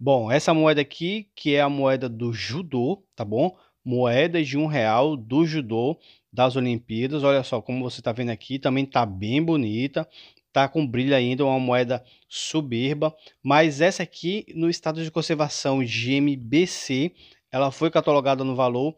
Bom, essa moeda aqui, que é a moeda do judô, tá bom? Moeda de um real do judô das Olimpíadas. Olha só, como você está vendo aqui, também está bem bonita. está com brilho ainda, uma moeda soberba. Mas essa aqui, no estado de conservação GMBC, ela foi catalogada no valor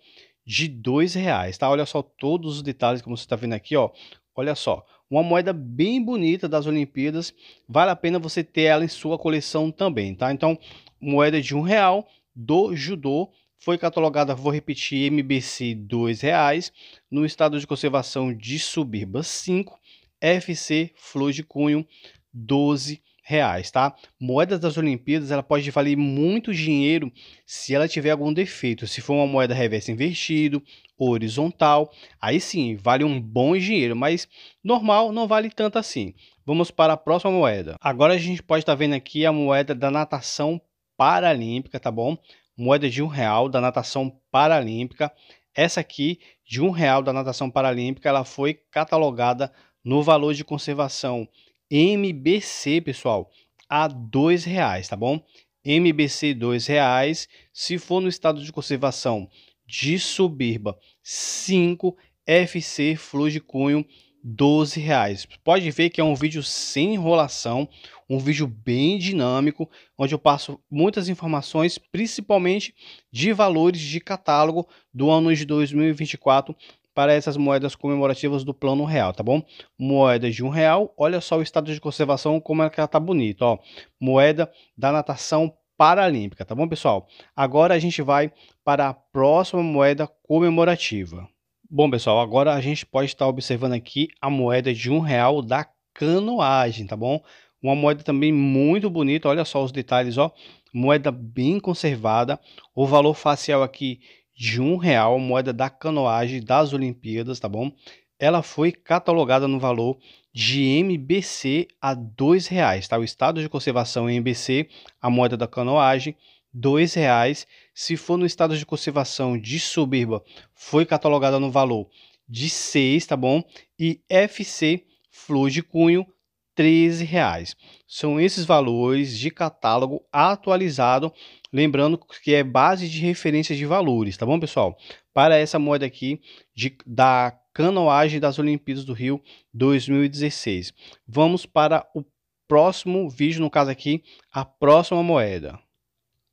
de dois reais, tá? Olha só todos os detalhes como você está vendo aqui, ó. Olha só, uma moeda bem bonita das Olimpíadas, vale a pena você ter ela em sua coleção também, tá? Então, moeda de um real do judô foi catalogada, vou repetir, MBC R$ reais no estado de conservação de Subirba 5, FC Flor de Cunho R$ reais, tá? Moedas das Olimpíadas, ela pode valer muito dinheiro se ela tiver algum defeito, se for uma moeda reversa invertido, horizontal, aí sim, vale um bom dinheiro, mas normal não vale tanto assim. Vamos para a próxima moeda. Agora a gente pode estar tá vendo aqui a moeda da natação paralímpica, tá bom? Moeda de um real da natação paralímpica. Essa aqui de um real da natação paralímpica, ela foi catalogada no valor de conservação MBC, pessoal, a dois reais, tá bom? MBC dois reais. Se for no estado de conservação de Subirba, cinco FC Flor de Cunho 12 reais. Pode ver que é um vídeo sem enrolação, um vídeo bem dinâmico, onde eu passo muitas informações, principalmente de valores de catálogo do ano de 2024 para essas moedas comemorativas do Plano Real, tá bom? Moeda de um real, olha só o estado de conservação, como é que ela tá bonita, ó. Moeda da natação paralímpica, tá bom, pessoal? Agora a gente vai para a próxima moeda comemorativa. Bom, pessoal, agora a gente pode estar observando aqui a moeda de um real da canoagem, tá bom? Uma moeda também muito bonita, olha só os detalhes, ó. Moeda bem conservada, o valor facial aqui de um real, moeda da canoagem das Olimpíadas, tá bom? Ela foi catalogada no valor de MBC a R$ 2,00, tá? O estado de conservação MBC, a moeda da canoagem, R$ 2,00. Se for no estado de conservação de soberba, foi catalogada no valor de 6, tá bom? E FC, flor de cunho, R$ 13,00. São esses valores de catálogo atualizado Lembrando que é base de referência de valores, tá bom, pessoal? Para essa moeda aqui de, da canoagem das Olimpíadas do Rio 2016. Vamos para o próximo vídeo, no caso aqui, a próxima moeda.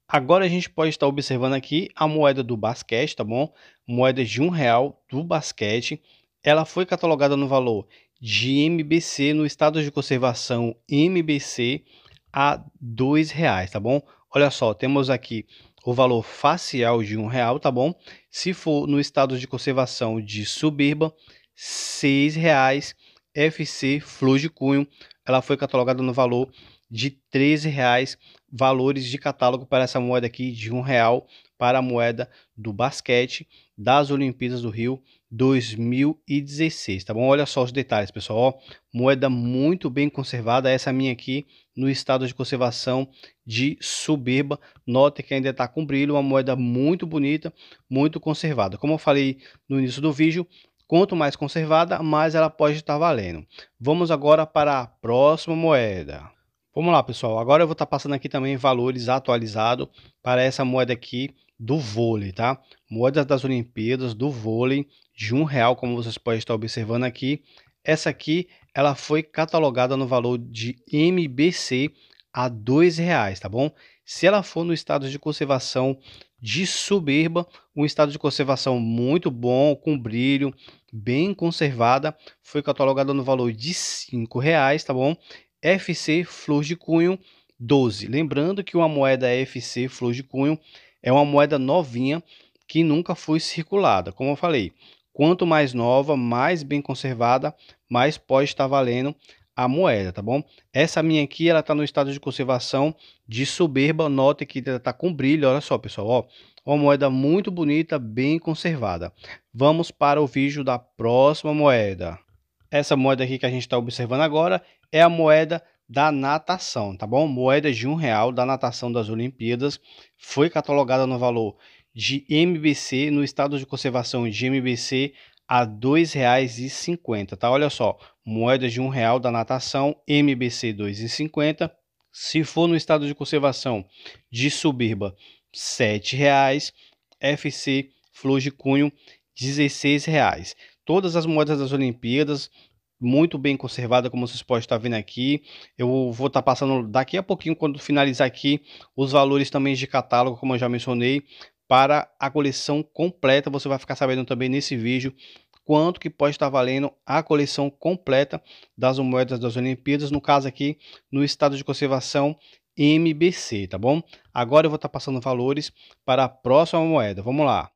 Agora a gente pode estar observando aqui a moeda do basquete, tá bom? Moeda de um real do basquete. Ela foi catalogada no valor de MBC no estado de conservação MBC a dois reais, tá bom? Olha só, temos aqui o valor facial de um real, tá bom? Se for no estado de conservação de suburba, seis reais. FC Flor de Cunho, ela foi catalogada no valor de R$ reais, valores de catálogo para essa moeda aqui de um real para a moeda do basquete das Olimpíadas do Rio 2016, tá bom? Olha só os detalhes, pessoal. Ó, moeda muito bem conservada, essa minha aqui no estado de conservação de Soberba. Note que ainda está com brilho, uma moeda muito bonita, muito conservada. Como eu falei no início do vídeo, quanto mais conservada, mais ela pode estar tá valendo. Vamos agora para a próxima moeda. Vamos lá, pessoal. Agora eu vou estar tá passando aqui também valores atualizados para essa moeda aqui do vôlei, tá? Moedas das Olimpíadas do vôlei de um real, como vocês podem estar observando aqui. Essa aqui, ela foi catalogada no valor de MBC a dois reais, tá bom? Se ela for no estado de conservação de soberba, um estado de conservação muito bom, com brilho, bem conservada, foi catalogada no valor de cinco reais, tá bom? FC Flor de Cunho 12. Lembrando que uma moeda FC Flor de Cunho é uma moeda novinha que nunca foi circulada. Como eu falei, quanto mais nova, mais bem conservada, mais pode estar valendo a moeda, tá bom? Essa minha aqui, ela está no estado de conservação de soberba, Note que ela está com brilho, olha só, pessoal, ó. Uma moeda muito bonita, bem conservada. Vamos para o vídeo da próxima moeda. Essa moeda aqui que a gente está observando agora é a moeda da natação, tá bom? Moedas de um real da natação das Olimpíadas foi catalogada no valor de MBC no estado de conservação de MBC a R$ 2,50, tá? Olha só, moedas de um real da natação MBC 2,50. Se for no estado de conservação de Subirba, R$ 7,00. FC Flor de Cunho, R$ 16,00. Todas as moedas das Olimpíadas muito bem conservada, como vocês podem estar vendo aqui. Eu vou estar passando daqui a pouquinho, quando finalizar aqui, os valores também de catálogo, como eu já mencionei, para a coleção completa. Você vai ficar sabendo também nesse vídeo quanto que pode estar valendo a coleção completa das moedas das Olimpíadas, no caso aqui no estado de conservação MBC, tá bom? Agora eu vou estar passando valores para a próxima moeda. Vamos lá.